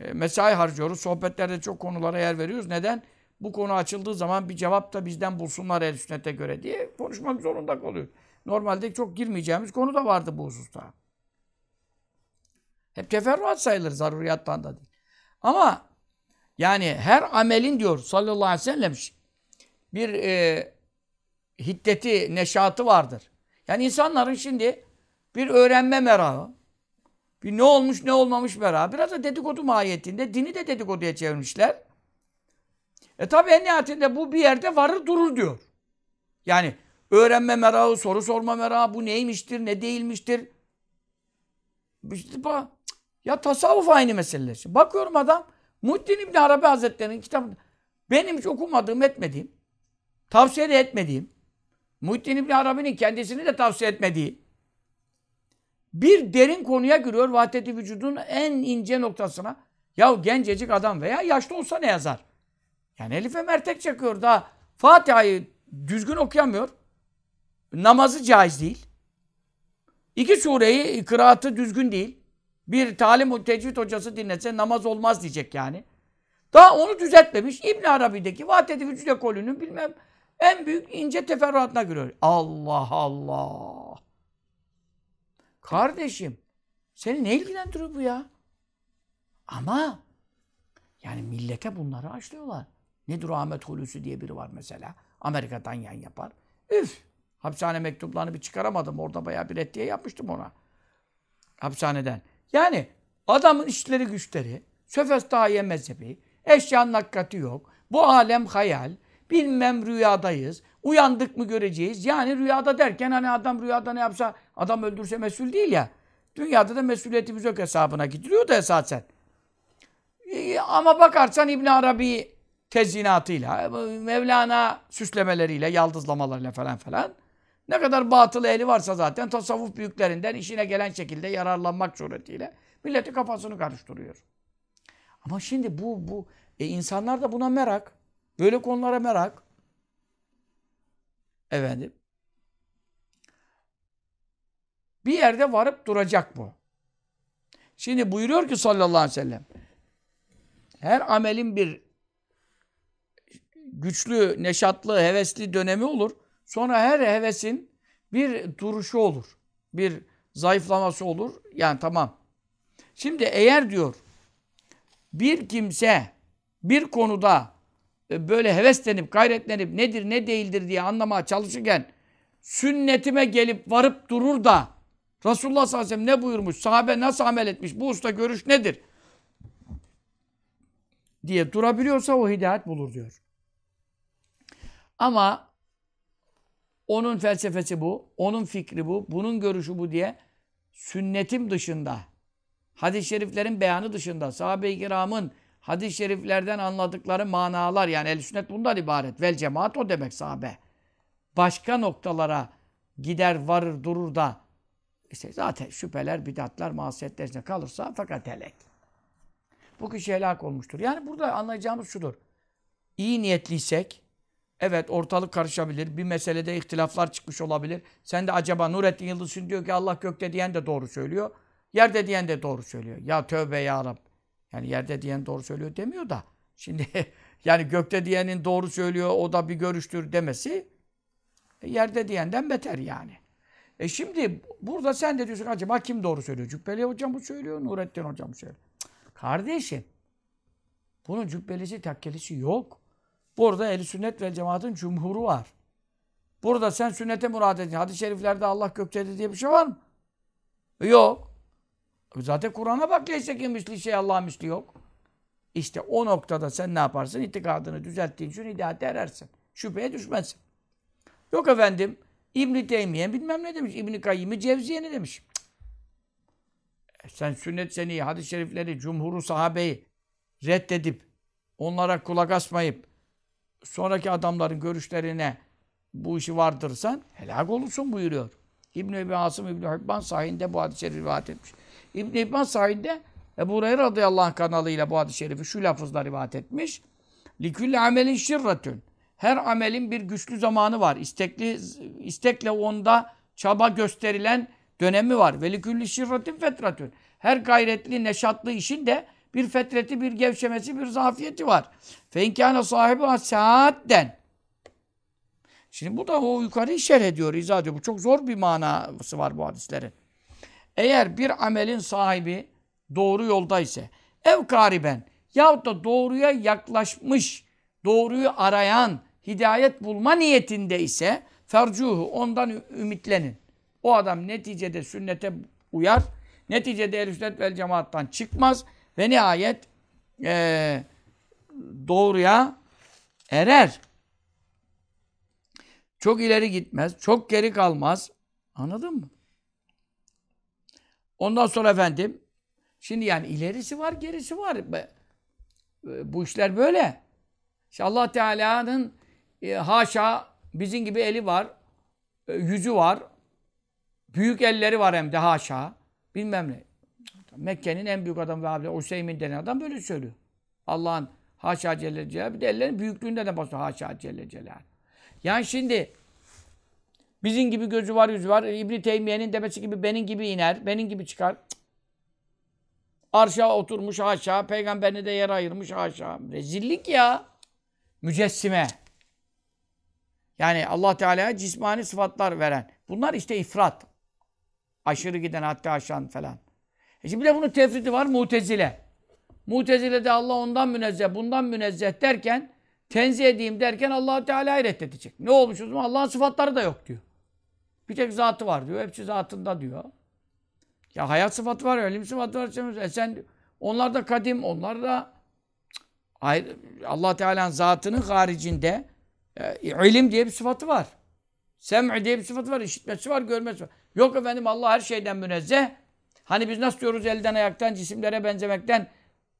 A: E, mesai harcıyoruz. Sohbetlerde çok konulara yer veriyoruz. Neden? Bu konu açıldığı zaman bir cevap da bizden bulsunlar el sünnete göre diye konuşmak zorunda kalıyor. Normalde çok girmeyeceğimiz konu da vardı bu hususta. Hep teferruat sayılır zaruriyattan da değil. Ama yani her amelin diyor sallallahu aleyhi ve sellem bir e, hiddeti, neşatı vardır. Yani insanların şimdi bir öğrenme merakı, bir ne olmuş ne olmamış merakı, biraz da dedikodu mahiyetinde dini de dedikoduya çevirmişler. E tabi en nihayetinde bu bir yerde varır durur diyor. Yani öğrenme merakı, soru sorma merakı, bu neymiştir, ne değilmiştir. ya tasavvuf aynı meseleler. Bakıyorum adam, Muhittin İbni Arabi Hazretleri'nin kitabında, benim hiç okumadığım, etmediğim, tavsiye de etmediğim, Muhittin İbni Arabi'nin kendisini de tavsiye etmediği, bir derin konuya giriyor vahdeti vücudun en ince noktasına. Ya gencecik adam veya yaşlı olsa ne yazar? Yani Elif'e mertek çakıyor da Fatiha'yı düzgün okuyamıyor namazı caiz değil. İki sureyi kıraatı düzgün değil. Bir talim tecvid hocası dinletse namaz olmaz diyecek yani. Daha onu düzeltmemiş. İbn Arabi'deki Vahdeti Vücud ekolünün bilmem en büyük ince teferruatına giriyor. Allah Allah. Kardeşim seni ne ilgilendiriyor bu ya? Ama yani millete bunları açlıyorlar. Nedir Ahmet Hulusi diye biri var mesela. Amerika'dan yan yapar. Üf Hapishane mektuplarını bir çıkaramadım. Orada bayağı bir reddiye yapmıştım ona. Hapishaneden. Yani adamın işleri güçleri, söfes söfestahiye mezhebi, eşyanın hakikati yok. Bu alem hayal. Bilmem rüyadayız. Uyandık mı göreceğiz. Yani rüyada derken hani adam rüyada ne yapsa adam öldürse mesul değil ya. Dünyada da mesuliyetimiz yok hesabına gidiliyor da esasen. E, ama bakarsan İbn Arabi tezyinatıyla, Mevlana süslemeleriyle, yaldızlamalarıyla falan falan ne kadar batıl eli varsa zaten tasavvuf büyüklerinden işine gelen şekilde yararlanmak suretiyle milleti kafasını karıştırıyor. Ama şimdi bu bu e insanlar da buna merak. Böyle konulara merak. Efendim. Bir yerde varıp duracak bu. Şimdi buyuruyor ki sallallahu aleyhi ve sellem. Her amelin bir güçlü, neşatlı, hevesli dönemi olur. Sonra her hevesin bir duruşu olur. Bir zayıflaması olur. Yani tamam. Şimdi eğer diyor bir kimse bir konuda e, böyle heveslenip gayretlenip nedir ne değildir diye anlamaya çalışırken sünnetime gelip varıp durur da Resulullah sallallahu aleyhi ve sellem ne buyurmuş, sahabe nasıl amel etmiş, bu usta görüş nedir diye durabiliyorsa o hidayet bulur diyor. Ama onun felsefesi bu, onun fikri bu, bunun görüşü bu diye sünnetim dışında, hadis-i şeriflerin beyanı dışında, sahabe-i kiramın hadis-i şeriflerden anladıkları manalar yani el sünnet bundan ibaret. Vel cemaat o demek sahabe. Başka noktalara gider varır durur da işte zaten şüpheler, bidatlar, masiyetler kalırsa fakat helek. Bu kişi helak olmuştur. Yani burada anlayacağımız şudur. İyi niyetliysek, Evet ortalık karışabilir. Bir meselede ihtilaflar çıkmış olabilir. Sen de acaba Nurettin Yıldız'ın diyor ki Allah gökte diyen de doğru söylüyor. Yerde diyen de doğru söylüyor. Ya tövbe ya Rab. Yani yerde diyen doğru söylüyor demiyor da. Şimdi [laughs] yani gökte diyenin doğru söylüyor o da bir görüştür demesi e, yerde diyenden beter yani. E şimdi burada sen de diyorsun acaba kim doğru söylüyor? Cübbeli hocam mı söylüyor, Nurettin hocam mı söylüyor? Cık, kardeşim bunun cübbelisi takkelisi yok. Burada eli sünnet ve cemaatin cumhuru var. Burada sen sünnete murad edin. Hadis-i şeriflerde Allah göktedir diye bir şey var mı? Yok. E, zaten Kur'an'a bak leysekin misli şey Allah misli yok. İşte o noktada sen ne yaparsın? İtikadını düzelttiğin için hidayete erersin. Şüpheye düşmezsin. Yok efendim İbn-i Teymiye bilmem ne demiş. İbn-i Kayyim'i Cevziye ne demiş? E sen sünnet seni, hadis-i şerifleri, cumhuru, sahabeyi reddedip onlara kulak asmayıp sonraki adamların görüşlerine bu işi vardırsan helak olursun buyuruyor. İbn-i Ebi Asım İbn-i Hibban sahinde bu hadis-i şerifi rivayet etmiş. İbn-i Hibban sahinde Ebu Hureyre radıyallahu anh kanalıyla bu hadis-i şerifi şu lafızla rivayet etmiş. Likülle amelin şirratü'n. Her amelin bir güçlü zamanı var. İstekli, istekle onda çaba gösterilen dönemi var. Ve likülle şirretin fetratün. Her gayretli, neşatlı işin de bir fetreti, bir gevşemesi, bir zafiyeti var. Fenkâne sahibi saatten. Şimdi bu da o yukarı şerh ediyor, izah ediyor. Bu çok zor bir manası var bu hadislerin. Eğer bir amelin sahibi doğru yolda ise ev kariben yahut da doğruya yaklaşmış, doğruyu arayan, hidayet bulma niyetinde ise fercuhu ondan ümitlenin. O adam neticede sünnete uyar. Neticede el-i sünnet vel cemaattan çıkmaz ve nihayet eee doğruya erer. Çok ileri gitmez, çok geri kalmaz. Anladın mı? Ondan sonra efendim, şimdi yani ilerisi var, gerisi var. E, bu işler böyle. İşte Allah Teala'nın e, haşa bizim gibi eli var, e, yüzü var, büyük elleri var hem de haşa. Bilmem ne. Mekke'nin en büyük adamı ve abi Useymin denen adam böyle söylüyor. Allah'ın Haşa Celle Celal. Bir de ellerin büyüklüğünde de basıyor. Haşa Celle Celal. Yani şimdi bizim gibi gözü var, yüzü var. E, İbni Teymiye'nin demesi gibi benim gibi iner, benim gibi çıkar. Arşa oturmuş haşa, peygamberini de yer ayırmış haşa. Rezillik ya. Mücessime. Yani Allah Teala'ya cismani sıfatlar veren. Bunlar işte ifrat. Aşırı giden hatta aşan falan. E şimdi bir de bunun tefriti var mutezile de Allah ondan münezzeh, bundan münezzeh derken, tenzih edeyim derken allah Teala Teala'yı edecek. Ne olmuşuz mu? Allah'ın sıfatları da yok diyor. Bir tek zatı var diyor. Hepsi zatında diyor. Ya hayat sıfatı var, ölüm sıfatı var. E sen, onlar da kadim, onlar da allah Teala'nın zatının haricinde e, ilim diye bir sıfatı var. Sem'i diye bir sıfatı var, işitmesi var, görmesi var. Yok efendim Allah her şeyden münezzeh. Hani biz nasıl diyoruz elden ayaktan, cisimlere benzemekten,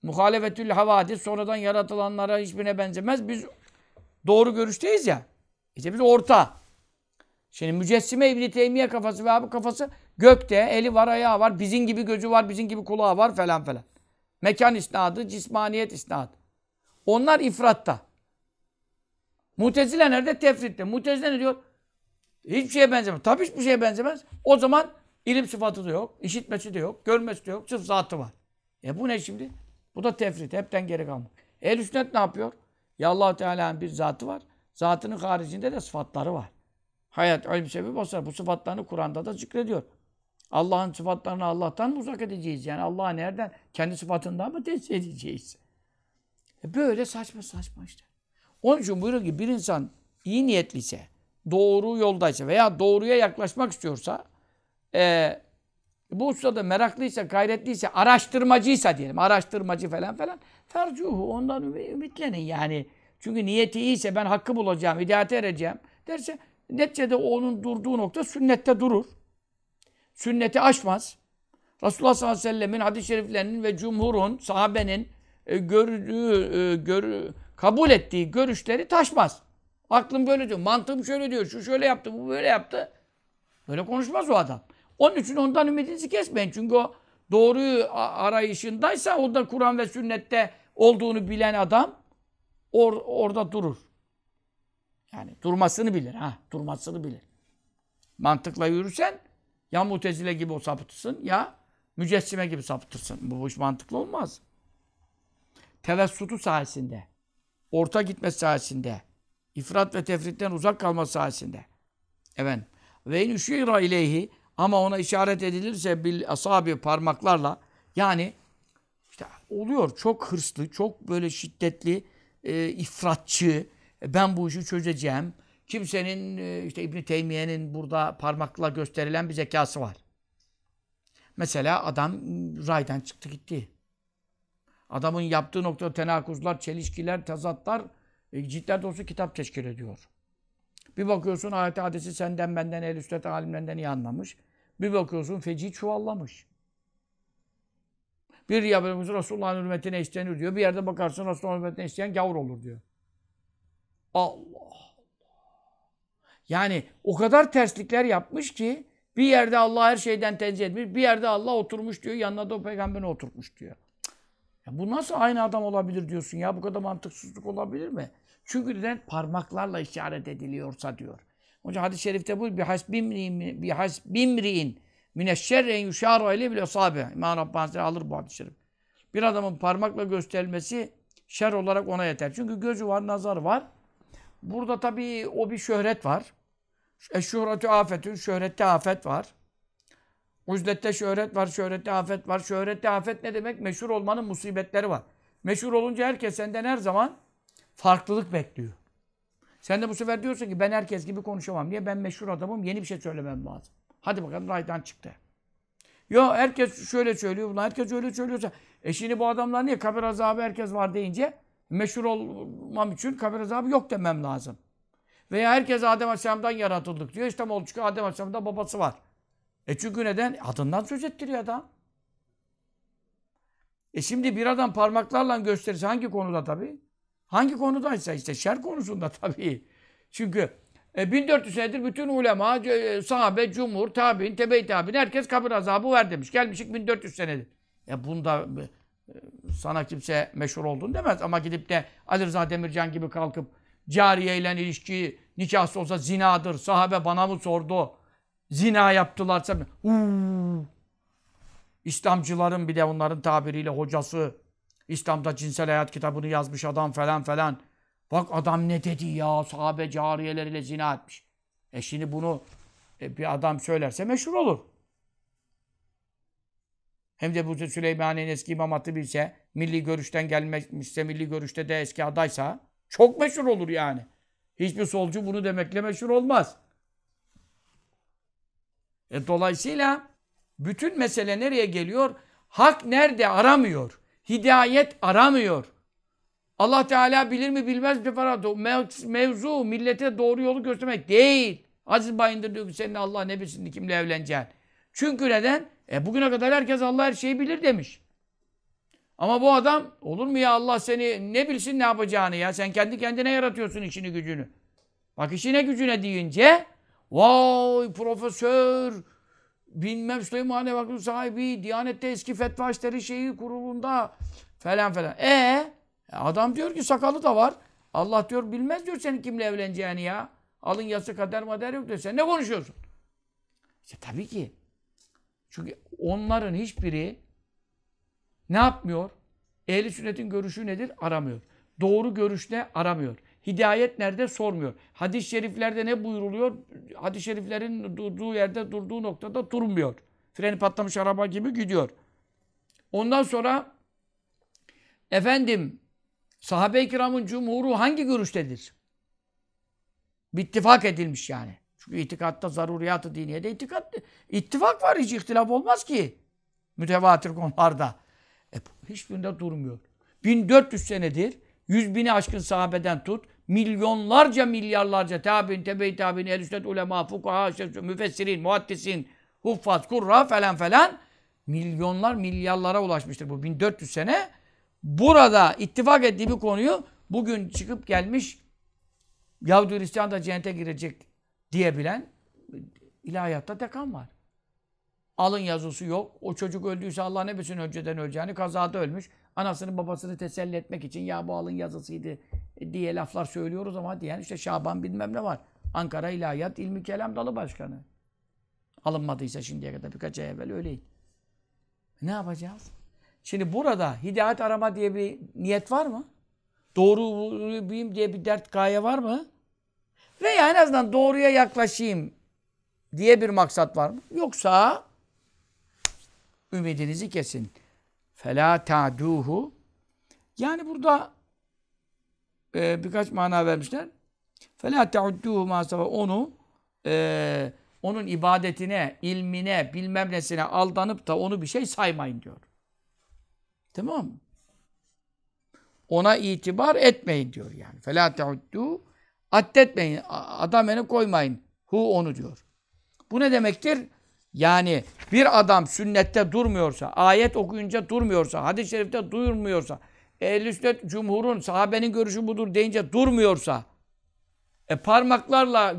A: Muhalefetül havadis sonradan yaratılanlara hiçbirine benzemez. Biz doğru görüşteyiz ya. İşte biz orta. Şimdi mücessime i̇bn Teymiye kafası ve abi kafası gökte eli var ayağı var. Bizim gibi gözü var, bizim gibi kulağı var falan falan. Mekan isnadı, cismaniyet isnadı. Onlar ifratta. Mutezile nerede? Tefritte. Mutezile ne diyor? Hiçbir şeye benzemez. Tabii hiçbir şeye benzemez. O zaman ilim sıfatı da yok, işitmesi de yok, görmesi de yok. Sırf zatı var. E bu ne şimdi? Bu da tefrit. Hepten geri kalmak. El sünnet ne yapıyor? Ya allah Teala'nın bir zatı var. Zatının haricinde de sıfatları var. Hayat, ölüm, sebebi olsa bu sıfatlarını Kur'an'da da zikrediyor. Allah'ın sıfatlarını Allah'tan mı uzak edeceğiz? Yani Allah'ı nereden? Kendi sıfatından mı tesir edeceğiz? E böyle saçma saçma işte. Onun için buyuruyor ki bir insan iyi niyetliyse, doğru yoldaysa veya doğruya yaklaşmak istiyorsa e, e, bu hususta da meraklıysa, gayretliyse, araştırmacıysa diyelim, araştırmacı falan falan, fercuhu, ondan ümitlenin yani. Çünkü niyeti iyiyse ben hakkı bulacağım, hidayete ereceğim derse, neticede onun durduğu nokta sünnette durur. Sünneti aşmaz. Resulullah sallallahu aleyhi ve sellemin hadis-i şeriflerinin ve cumhurun, sahabenin e, gördüğü, e, gör, kabul ettiği görüşleri taşmaz. Aklım böyle diyor, mantığım şöyle diyor, şu şöyle yaptı, bu böyle yaptı. Böyle konuşmaz o adam. Onun için ondan ümidinizi kesmeyin. Çünkü o doğruyu arayışındaysa o da Kur'an ve sünnette olduğunu bilen adam or, orada durur. Yani durmasını bilir. ha Durmasını bilir. Mantıkla yürürsen ya mutezile gibi o sapıtırsın ya mücessime gibi sapıtırsın. Bu, bu iş mantıklı olmaz. Tevessutu sayesinde, orta gitmesi sayesinde, ifrat ve tefritten uzak kalması sayesinde. Evet. Ve in üşira ileyhi ama ona işaret edilirse bil asabi parmaklarla yani işte oluyor çok hırslı, çok böyle şiddetli, e, ifratçı, e, ben bu işi çözeceğim. Kimsenin e, işte İbn Teymiye'nin burada parmakla gösterilen bir zekası var. Mesela adam raydan çıktı gitti. Adamın yaptığı nokta tenakuzlar, çelişkiler, tezatlar e, ciltler dolusu kitap teşkil ediyor. Bir bakıyorsun ayet hadisi senden benden el üstet alimlerden iyi anlamış. Bir bakıyorsun feci çuvallamış. Bir yapıyoruz Resulullah'ın hürmetine istenir diyor. Bir yerde bakarsın Resulullah'ın hürmetine isteyen gavur olur diyor. Allah Allah. Yani o kadar terslikler yapmış ki bir yerde Allah her şeyden tenzih etmiş. Bir yerde Allah oturmuş diyor. Yanına da o peygamberi oturtmuş diyor. Ya bu nasıl aynı adam olabilir diyorsun ya? Bu kadar mantıksızlık olabilir mi? Çünkü neden parmaklarla işaret ediliyorsa diyor. Hoca hadis-i şerifte bu bir hasbimriin bir hasbimriin mineşşerre yuşaru ile bile sahabe. İmam Rabbani alır bu hadis-i şerif. Bir adamın parmakla gösterilmesi şer olarak ona yeter. Çünkü gözü var, nazar var. Burada tabii o bir şöhret var. Şöhreti afetün, şöhrette afet var. Uzdette şöhret var, şöhrette afet var. Şöhrette afet ne demek? Meşhur olmanın musibetleri var. Meşhur olunca herkes senden her zaman farklılık bekliyor. Sen de bu sefer diyorsun ki ben herkes gibi konuşamam. Niye? Ben meşhur adamım. Yeni bir şey söylemem lazım. Hadi bakalım raydan çıktı. Ya herkes şöyle söylüyor. bunlar herkes öyle söylüyorsa. E şimdi bu adamlar niye? Kabir azabı herkes var deyince meşhur olmam için kabir azabı yok demem lazım. Veya herkes Adem Aleyhisselam'dan yaratıldık diyor. İşte çünkü Adem Aleyhisselam'da babası var. E çünkü neden? Adından söz ettiriyor adam. E şimdi bir adam parmaklarla gösterirse hangi konuda tabii? Hangi konudaysa işte şer konusunda tabii. Çünkü e, 1400 senedir bütün ulema, e, sahabe, cumhur, tabi'in, tebe-i tabi'in herkes kabir azabı ver demiş. Gelmişik 1400 senedir. Ya bunda e, sana kimse meşhur oldun demez ama gidip de Ali Rıza Demircan gibi kalkıp ile ilişki, nikahsız olsa zinadır. Sahabe bana mı sordu? Zina yaptılarsa... Uuu. İslamcıların de onların tabiriyle hocası İslam'da cinsel hayat kitabını yazmış adam falan falan. Bak adam ne dedi ya sahabe cariyeleriyle zina etmiş. E şimdi bunu e, bir adam söylerse meşhur olur. Hem de bu Süleymaniye'nin eski imam hatı bilse, milli görüşten gelmişse, milli görüşte de eski adaysa çok meşhur olur yani. Hiçbir solcu bunu demekle meşhur olmaz. E, dolayısıyla bütün mesele nereye geliyor? Hak nerede aramıyor. Hidayet aramıyor. Allah Teala bilir mi bilmez mi? Mevzu millete doğru yolu göstermek değil. Aziz Bayındır diyor ki senin Allah ne bilsin kimle evleneceğin. Çünkü neden? E bugüne kadar herkes Allah her şeyi bilir demiş. Ama bu adam olur mu ya Allah seni ne bilsin ne yapacağını ya. Sen kendi kendine yaratıyorsun işini gücünü. Bak işine gücüne deyince vay profesör bilmem Süleymaniye Vakfı sahibi, Diyanet'te eski fetva işleri şeyi kurulunda falan falan. E adam diyor ki sakalı da var. Allah diyor bilmez diyor senin kimle evleneceğini ya. Alın yası kader mader yok diyor. Sen ne konuşuyorsun? İşte tabii ki. Çünkü onların hiçbiri ne yapmıyor? Ehli sünnetin görüşü nedir? Aramıyor. Doğru görüş ne aramıyor. Hidayet nerede sormuyor. Hadis-i şeriflerde ne buyuruluyor? Hadis-i şeriflerin durduğu yerde, durduğu noktada durmuyor. Freni patlamış araba gibi gidiyor. Ondan sonra efendim sahabe-i kiramın cumhuru hangi görüştedir? Bittifak edilmiş yani. Çünkü itikatta zaruriyatı diniyede itikat, ittifak var hiç ihtilaf olmaz ki. Mütevatir konularda. E, hiçbirinde durmuyor. 1400 senedir 100 bini aşkın sahabeden tut milyonlarca milyarlarca tabin, tebe-i tabin, el ulema, fukaha, müfessirin, muaddisin, huffaz, kurra falan falan milyonlar milyarlara ulaşmıştır bu 1400 sene. Burada ittifak ettiği bir konuyu bugün çıkıp gelmiş Yahudi Hristiyan da cennete girecek diyebilen ilahiyatta dekan var. Alın yazısı yok. O çocuk öldüyse Allah ne bilsin önceden öleceğini. Kazada ölmüş. Anasını babasını teselli etmek için ya bu alın yazısıydı diye laflar söylüyoruz ama diyen işte Şaban bilmem ne var. Ankara İlahiyat İlmi Kelam Dalı Başkanı. Alınmadıysa şimdiye kadar birkaç ay evvel öyleydi. Ne yapacağız? Şimdi burada hidayet arama diye bir niyet var mı? Doğru bulayım diye bir dert gaye var mı? Veya en azından doğruya yaklaşayım diye bir maksat var mı? Yoksa Ümidinizi kesin. Fela ta'duhu. Yani burada e, birkaç mana vermişler. Fela taduhu masafa. Onu e, onun ibadetine, ilmine, bilmem nesine aldanıp da onu bir şey saymayın diyor. Tamam Ona itibar etmeyin diyor yani. Fela teuddu addetmeyin. Adamını koymayın. Hu onu diyor. Bu ne demektir? Yani bir adam sünnette durmuyorsa, ayet okuyunca durmuyorsa, hadis-i şerifte durmuyorsa, ehl sünnet cumhurun, sahabenin görüşü budur deyince durmuyorsa, e, parmaklarla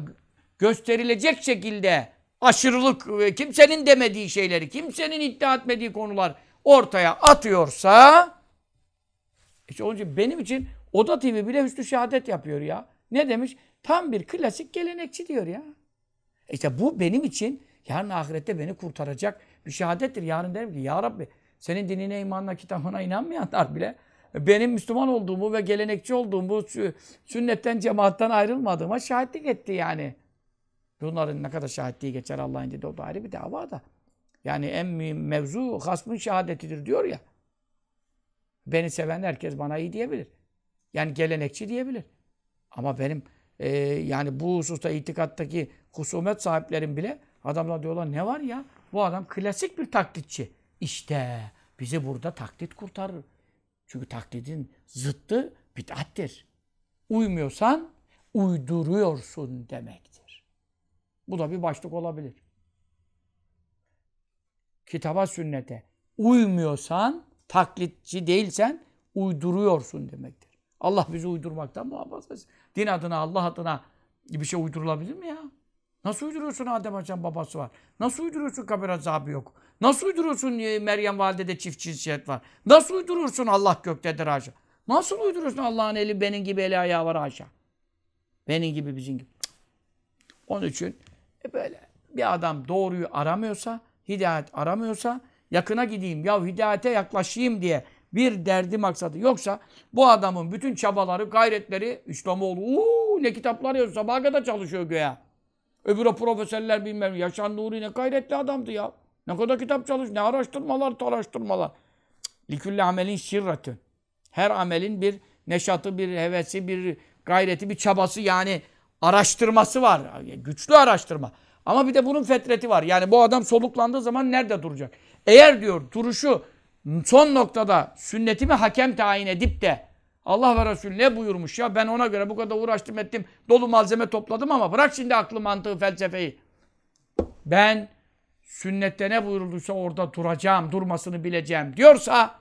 A: gösterilecek şekilde aşırılık, e, kimsenin demediği şeyleri, kimsenin iddia etmediği konular ortaya atıyorsa, işte onun için benim için Oda TV bile üstü şehadet yapıyor ya. Ne demiş? Tam bir klasik gelenekçi diyor ya. İşte bu benim için Yarın ahirette beni kurtaracak bir şehadettir. Yarın derim ki ya Rabbi senin dinine, imanına, kitabına inanmayanlar bile benim Müslüman olduğumu ve gelenekçi olduğumu, sünnetten, cemaatten ayrılmadığıma şahitlik etti yani. Bunların ne kadar şahitliği geçer Allah'ın dedi o da ayrı bir dava da. Yani en mühim mevzu hasmın şehadetidir diyor ya. Beni seven herkes bana iyi diyebilir. Yani gelenekçi diyebilir. Ama benim e, yani bu hususta itikattaki husumet sahiplerim bile Adamlar diyorlar ne var ya? Bu adam klasik bir taklitçi. İşte bizi burada taklit kurtarır. Çünkü taklidin zıttı bid'attir. Uymuyorsan uyduruyorsun demektir. Bu da bir başlık olabilir. Kitaba sünnete uymuyorsan, taklitçi değilsen uyduruyorsun demektir. Allah bizi uydurmaktan muhafaza etsin. Din adına, Allah adına bir şey uydurulabilir mi ya? Nasıl uyduruyorsun Adem Aleyhisselam babası var? Nasıl uyduruyorsun kabir azabı yok? Nasıl uydurursun e, Meryem validede çift cinsiyet var? Nasıl uydurursun Allah göktedir haşa? Nasıl uydurursun Allah'ın eli benim gibi eli ayağı var haşa? Benim gibi bizim gibi. Cık. Onun için e böyle bir adam doğruyu aramıyorsa, hidayet aramıyorsa yakına gideyim ya hidayete yaklaşayım diye bir derdi maksadı yoksa bu adamın bütün çabaları, gayretleri İslamoğlu uuu ne kitaplar yazıyor sabaha kadar çalışıyor göğe. Öbürü profesörler bilmem. Yaşan Nuri ne gayretli adamdı ya. Ne kadar kitap çalış, ne araştırmalar, araştırmalar. Likülle amelin şirretün. Her amelin bir neşatı, bir hevesi, bir gayreti, bir çabası yani araştırması var. güçlü araştırma. Ama bir de bunun fetreti var. Yani bu adam soluklandığı zaman nerede duracak? Eğer diyor duruşu son noktada sünnetimi hakem tayin edip de Allah ve Resul ne buyurmuş ya? Ben ona göre bu kadar uğraştım ettim. Dolu malzeme topladım ama bırak şimdi aklı mantığı felsefeyi. Ben sünnette ne buyurulduysa orada duracağım, durmasını bileceğim diyorsa,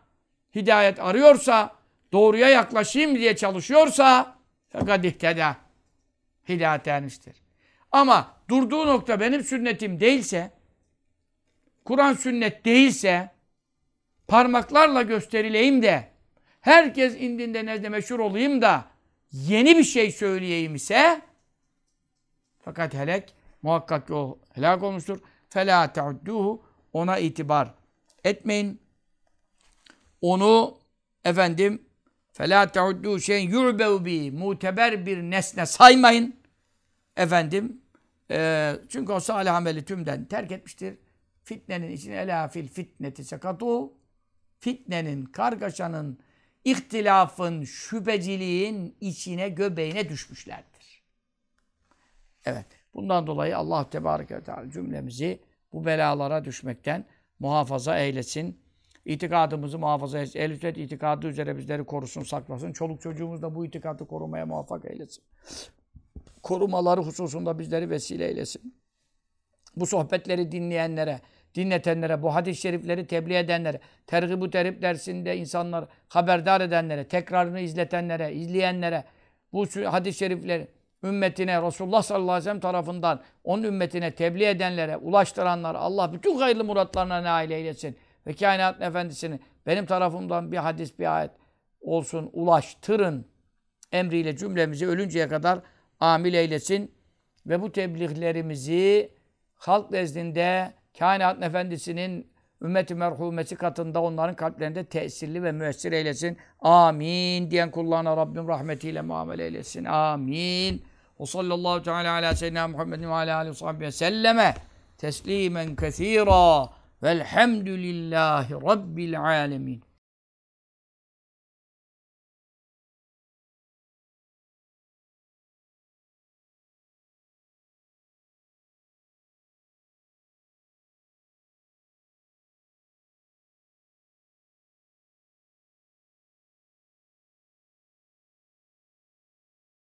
A: hidayet arıyorsa, doğruya yaklaşayım diye çalışıyorsa, fakat ihteda, hidayet ermiştir. Ama durduğu nokta benim sünnetim değilse, Kur'an sünnet değilse, parmaklarla gösterileyim de, herkes indinde nezde meşhur olayım da yeni bir şey söyleyeyim ise fakat helek muhakkak ki o helak olmuştur. Fela teudduhu ona itibar etmeyin. Onu efendim fela teuddu şeyin yurbev bi muteber bir nesne saymayın. Efendim e, çünkü o salih ameli tümden terk etmiştir. Fitnenin için elafil fitneti sekatu fitnenin, kargaşanın, ihtilafın, şüpheciliğin içine, göbeğine düşmüşlerdir. Evet. Bundan dolayı Allah Tebareke Teala cümlemizi bu belalara düşmekten muhafaza eylesin. İtikadımızı muhafaza etsin. Ehl-i Sünnet itikadı üzere bizleri korusun, saklasın. Çoluk çocuğumuz da bu itikadı korumaya muvaffak eylesin. Korumaları hususunda bizleri vesile eylesin. Bu sohbetleri dinleyenlere, dinletenlere, bu hadis-i şerifleri tebliğ edenlere, tergib-ü terip dersinde insanlar haberdar edenlere, tekrarını izletenlere, izleyenlere, bu hadis-i şerifleri ümmetine, Resulullah sallallahu aleyhi ve sellem tarafından onun ümmetine tebliğ edenlere, ulaştıranlar, Allah bütün hayırlı muratlarına nail eylesin. Ve kainatın efendisini benim tarafımdan bir hadis, bir ayet olsun, ulaştırın emriyle cümlemizi ölünceye kadar amil eylesin. Ve bu tebliğlerimizi halk nezdinde kainatın efendisinin ümmeti merhumesi katında onların kalplerinde tesirli ve müessir eylesin. Amin diyen kullarına Rabbim rahmetiyle muamele eylesin. Amin. O sallallahu teala ala seyyidina Muhammedin ve ala alihi sahbihi selleme teslimen kesira velhamdülillahi rabbil alemin.